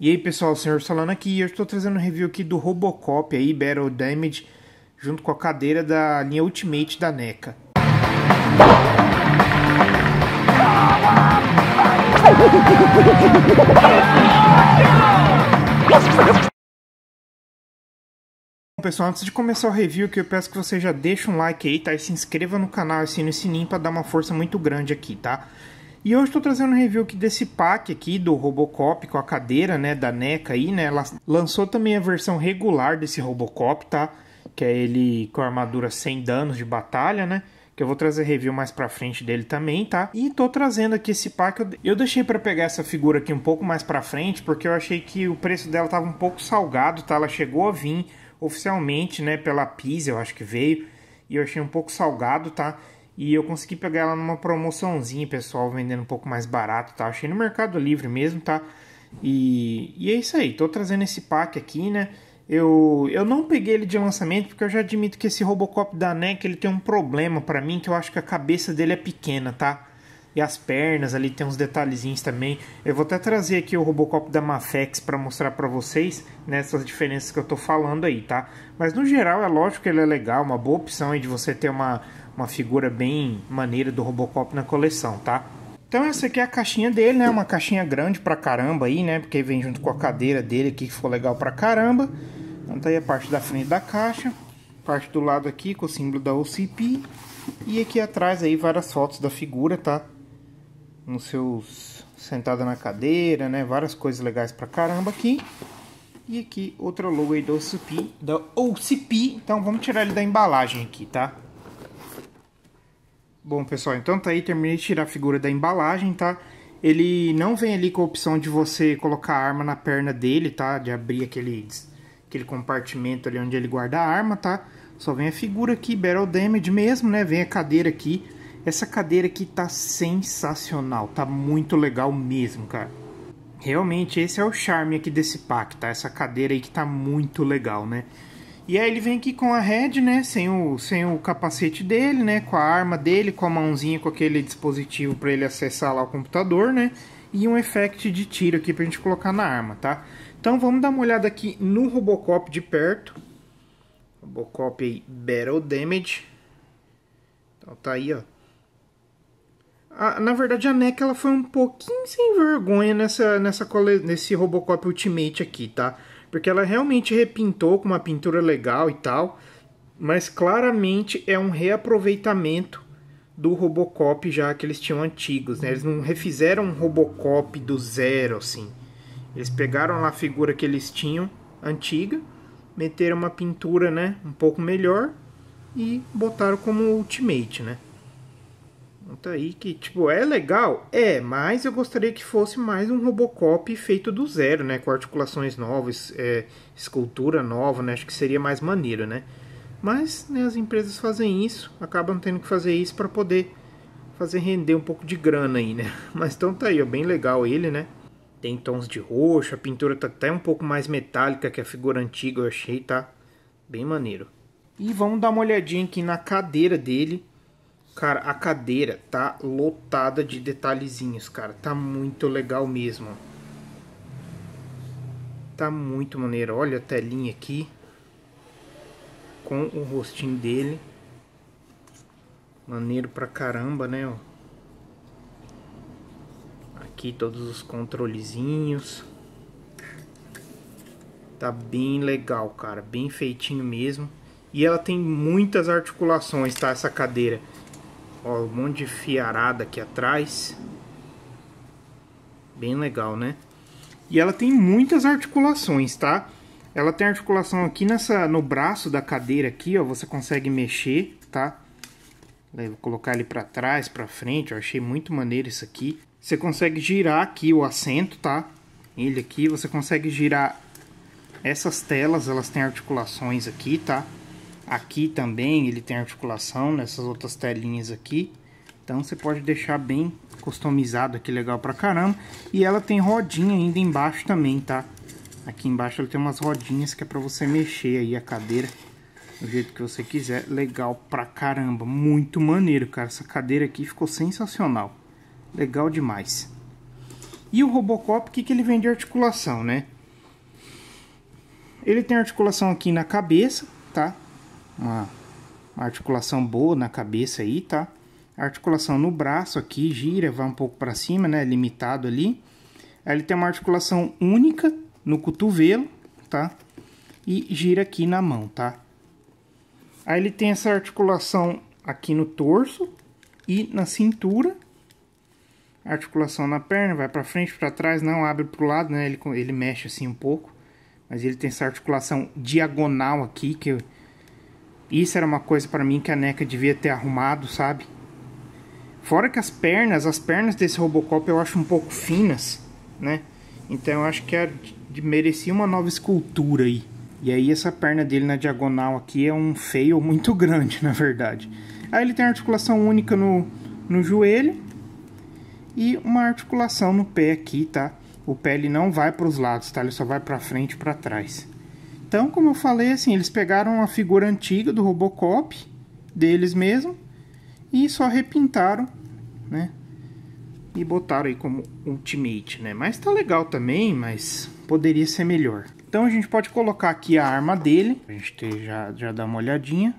E aí pessoal, o Senhor falando aqui, eu estou trazendo um review aqui do Robocop aí, Battle Damage, junto com a cadeira da linha Ultimate da NECA. Bom pessoal, antes de começar o review aqui, eu peço que você já deixe um like aí, tá? E se inscreva no canal e assine o sininho para dar uma força muito grande aqui, tá? E hoje estou trazendo um review aqui desse pack aqui do Robocop com a cadeira, né, da NECA aí, né? Ela lançou também a versão regular desse Robocop, tá? Que é ele com armadura sem danos de batalha, né? que eu vou trazer review mais pra frente dele também, tá? E tô trazendo aqui esse pack. Eu deixei para pegar essa figura aqui um pouco mais pra frente, porque eu achei que o preço dela tava um pouco salgado, tá? Ela chegou a vir oficialmente, né, pela Pisa, eu acho que veio, e eu achei um pouco salgado, tá? E eu consegui pegar ela numa promoçãozinha, pessoal, vendendo um pouco mais barato, tá? Achei no Mercado Livre mesmo, tá? E, e é isso aí, tô trazendo esse pack aqui, né? Eu, eu não peguei ele de lançamento porque eu já admito que esse Robocop da NEC ele tem um problema para mim que eu acho que a cabeça dele é pequena, tá? E as pernas ali tem uns detalhezinhos também. Eu vou até trazer aqui o Robocop da Mafex para mostrar para vocês nessas né, diferenças que eu tô falando aí, tá? Mas no geral é lógico que ele é legal, uma boa opção aí de você ter uma uma figura bem maneira do Robocop na coleção, tá? Então essa aqui é a caixinha dele, né? Uma caixinha grande pra caramba aí, né? Porque vem junto com a cadeira dele aqui, que ficou legal pra caramba. Então tá aí a parte da frente da caixa, parte do lado aqui com o símbolo da OCP. E aqui atrás aí várias fotos da figura, tá? Nos seus... sentada na cadeira, né? Várias coisas legais pra caramba aqui. E aqui outra logo aí da OCP, da OCP. Então vamos tirar ele da embalagem aqui, tá? Bom, pessoal, então tá aí, terminei de tirar a figura da embalagem, tá? Ele não vem ali com a opção de você colocar a arma na perna dele, tá? De abrir aquele, aquele compartimento ali onde ele guarda a arma, tá? Só vem a figura aqui, Battle Damage mesmo, né? Vem a cadeira aqui. Essa cadeira aqui tá sensacional, tá muito legal mesmo, cara. Realmente, esse é o charme aqui desse pack, tá? Essa cadeira aí que tá muito legal, né? E aí ele vem aqui com a head, né? Sem o, sem o capacete dele, né? Com a arma dele, com a mãozinha, com aquele dispositivo para ele acessar lá o computador, né? E um effect de tiro aqui pra gente colocar na arma, tá? Então vamos dar uma olhada aqui no Robocop de perto. Robocop aí, Battle Damage. Então tá aí, ó. na verdade a NEC ela foi um pouquinho sem vergonha nessa, nessa cole... nesse Robocop Ultimate aqui, tá? Porque ela realmente repintou com uma pintura legal e tal, mas claramente é um reaproveitamento do Robocop já que eles tinham antigos, né? Eles não refizeram um Robocop do zero assim. Eles pegaram lá a figura que eles tinham antiga, meteram uma pintura, né, um pouco melhor e botaram como Ultimate, né? conta aí que, tipo, é legal? É, mas eu gostaria que fosse mais um Robocop feito do zero, né? Com articulações novas, é, escultura nova, né? Acho que seria mais maneiro, né? Mas né, as empresas fazem isso, acabam tendo que fazer isso para poder fazer render um pouco de grana aí, né? Mas então tá aí, ó, bem legal ele, né? Tem tons de roxo, a pintura tá até um pouco mais metálica que a figura antiga, eu achei, tá? Bem maneiro. E vamos dar uma olhadinha aqui na cadeira dele, Cara, a cadeira tá lotada de detalhezinhos, cara. Tá muito legal mesmo. Tá muito maneiro. Olha a telinha aqui. Com o rostinho dele. Maneiro pra caramba, né? ó? Aqui todos os controlezinhos. Tá bem legal, cara. Bem feitinho mesmo. E ela tem muitas articulações, tá? Essa cadeira. Ó, um monte de fiarada aqui atrás. Bem legal, né? E ela tem muitas articulações, tá? Ela tem articulação aqui nessa, no braço da cadeira aqui, ó. Você consegue mexer, tá? vou colocar ele para trás, para frente. Eu achei muito maneiro isso aqui. Você consegue girar aqui o assento, tá? Ele aqui, você consegue girar essas telas, elas têm articulações aqui, tá? Aqui também ele tem articulação nessas outras telinhas aqui. Então você pode deixar bem customizado aqui, legal pra caramba. E ela tem rodinha ainda embaixo também, tá? Aqui embaixo ela tem umas rodinhas que é pra você mexer aí a cadeira do jeito que você quiser. Legal pra caramba, muito maneiro, cara. Essa cadeira aqui ficou sensacional. Legal demais. E o Robocop, o que, que ele vem de articulação, né? Ele tem articulação aqui na cabeça, tá? uma articulação boa na cabeça aí, tá? articulação no braço aqui gira, vai um pouco para cima, né? Limitado ali. Aí ele tem uma articulação única no cotovelo, tá? E gira aqui na mão, tá? Aí ele tem essa articulação aqui no torso e na cintura. Articulação na perna, vai para frente, para trás, não abre pro lado, né? Ele, ele mexe assim um pouco. Mas ele tem essa articulação diagonal aqui, que isso era uma coisa para mim que a NECA devia ter arrumado, sabe? Fora que as pernas, as pernas desse Robocop eu acho um pouco finas, né? Então eu acho que a, é de, merecia uma nova escultura aí. E aí essa perna dele na diagonal aqui é um fail muito grande, na verdade. Aí ele tem articulação única no, no joelho e uma articulação no pé aqui, tá? O pé ele não vai para os lados, tá? Ele só vai para frente e para trás. Então, como eu falei, assim, eles pegaram a figura antiga do Robocop, deles mesmo, e só repintaram, né? E botaram aí como Ultimate, né? Mas tá legal também, mas poderia ser melhor. Então a gente pode colocar aqui a arma dele, a gente ter, já, já dá uma olhadinha.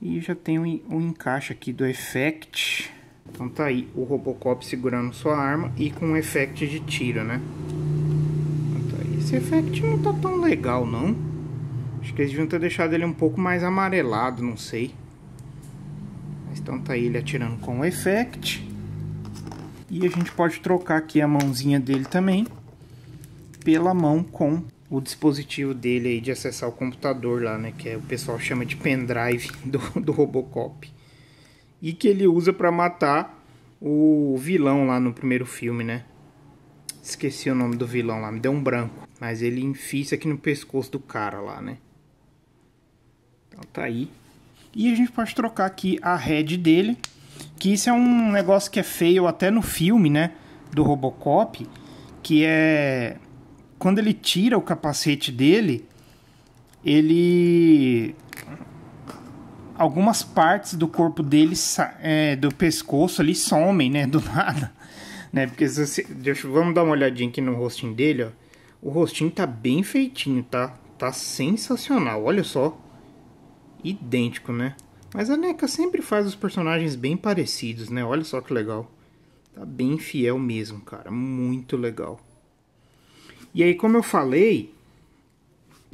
E já tem o um, um encaixe aqui do Effect. Então tá aí o Robocop segurando sua arma e com um Effect de tiro, né? Esse effect não tá tão legal, não. Acho que eles deviam ter deixado ele um pouco mais amarelado, não sei. Mas então tá ele atirando com o effect. E a gente pode trocar aqui a mãozinha dele também. Pela mão com o dispositivo dele aí de acessar o computador lá, né? Que é, o pessoal chama de pendrive do, do Robocop. E que ele usa para matar o vilão lá no primeiro filme, né? Esqueci o nome do vilão lá, me deu um branco. Mas ele enfia aqui no pescoço do cara lá, né? Então tá aí. E a gente pode trocar aqui a head dele. Que isso é um negócio que é feio até no filme, né? Do Robocop. Que é. Quando ele tira o capacete dele, ele. Algumas partes do corpo dele, é, do pescoço ali, somem, né? Do nada. Né? Porque você, deixa, vamos dar uma olhadinha aqui no rostinho dele, ó. O rostinho tá bem feitinho, tá? Tá sensacional, olha só. Idêntico, né? Mas a NECA sempre faz os personagens bem parecidos, né? Olha só que legal. Tá bem fiel mesmo, cara. Muito legal. E aí, como eu falei,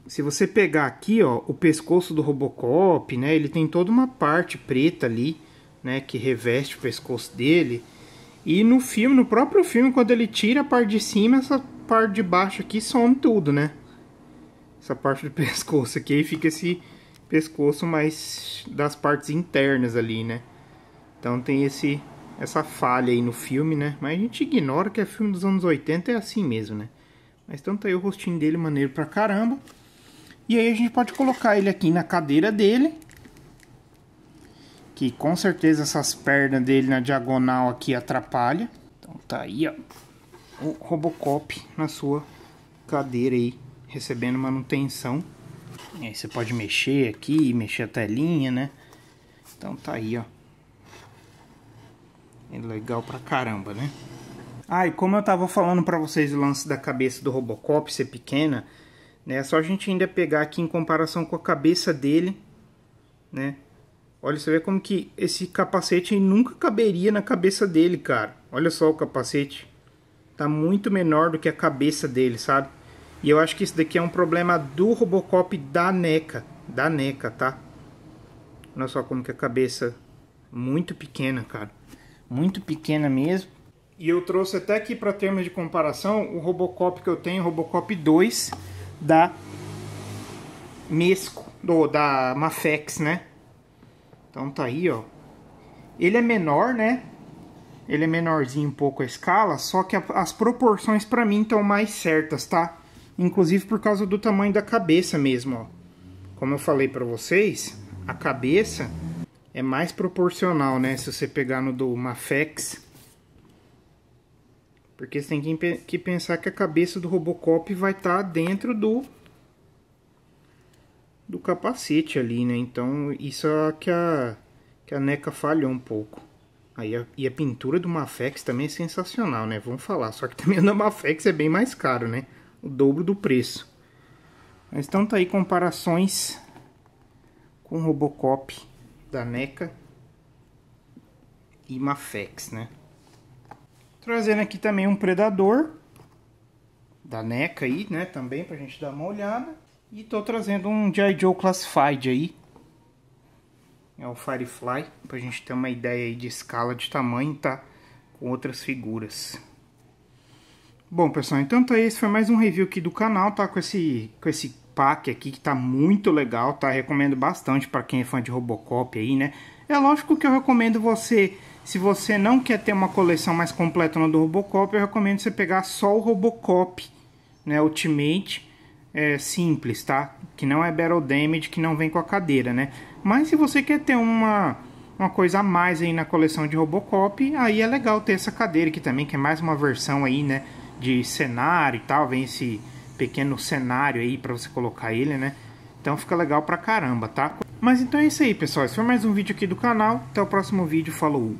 se você pegar aqui, ó, o pescoço do Robocop, né? Ele tem toda uma parte preta ali, né? Que reveste o pescoço dele. E no filme, no próprio filme, quando ele tira a parte de cima, essa parte de baixo aqui some tudo, né? Essa parte do pescoço aqui, aí fica esse pescoço mais das partes internas ali, né? Então tem esse essa falha aí no filme, né? Mas a gente ignora que é filme dos anos 80, é assim mesmo, né? Mas então tá aí o rostinho dele maneiro pra caramba. E aí a gente pode colocar ele aqui na cadeira dele que com certeza essas pernas dele na diagonal aqui atrapalha. Então tá aí, ó, o Robocop na sua cadeira aí, recebendo manutenção. E aí você pode mexer aqui, mexer a telinha, né? Então tá aí, ó. É legal pra caramba, né? Ah, e como eu tava falando pra vocês o lance da cabeça do Robocop ser pequena, né? É só a gente ainda pegar aqui em comparação com a cabeça dele, né? Olha, você vê como que esse capacete nunca caberia na cabeça dele, cara. Olha só o capacete. Tá muito menor do que a cabeça dele, sabe? E eu acho que isso daqui é um problema do Robocop da NECA. Da NECA, tá? Olha só como que a cabeça... Muito pequena, cara. Muito pequena mesmo. E eu trouxe até aqui para termos de comparação o Robocop que eu tenho, Robocop 2 da Mesco, ou da Mafex, né? Então tá aí, ó. Ele é menor, né? Ele é menorzinho um pouco a escala, só que a, as proporções para mim estão mais certas, tá? Inclusive por causa do tamanho da cabeça mesmo, ó. Como eu falei para vocês, a cabeça é mais proporcional, né? Se você pegar no do Mafex. Porque você tem que, que pensar que a cabeça do Robocop vai estar tá dentro do do capacete ali, né? Então isso é que a, que a NECA falhou um pouco. Aí a, e a pintura do Mafex também é sensacional, né? Vamos falar. Só que também a da Mafex é bem mais caro, né? O dobro do preço. Mas então tá aí comparações com Robocop da NECA e Mafex, né? Trazendo aqui também um Predador da NECA aí, né? Também pra gente dar uma olhada. E estou trazendo um G.I. Joe Classified aí. É o Firefly, para a gente ter uma ideia de escala de tamanho, tá? Com outras figuras. Bom, pessoal, então tá, esse foi mais um review aqui do canal, tá? Com esse, com esse pack aqui que tá muito legal, tá? Recomendo bastante para quem é fã de Robocop aí, né? É lógico que eu recomendo você, se você não quer ter uma coleção mais completa no do Robocop, eu recomendo você pegar só o Robocop, né, Ultimate, é, simples, tá? Que não é Battle Damage, que não vem com a cadeira, né? Mas se você quer ter uma, uma coisa a mais aí na coleção de Robocop, aí é legal ter essa cadeira aqui também, que é mais uma versão aí, né? De cenário e tal, vem esse pequeno cenário aí para você colocar ele, né? Então fica legal pra caramba, tá? Mas então é isso aí, pessoal. Esse foi mais um vídeo aqui do canal. Até o próximo vídeo. Falou!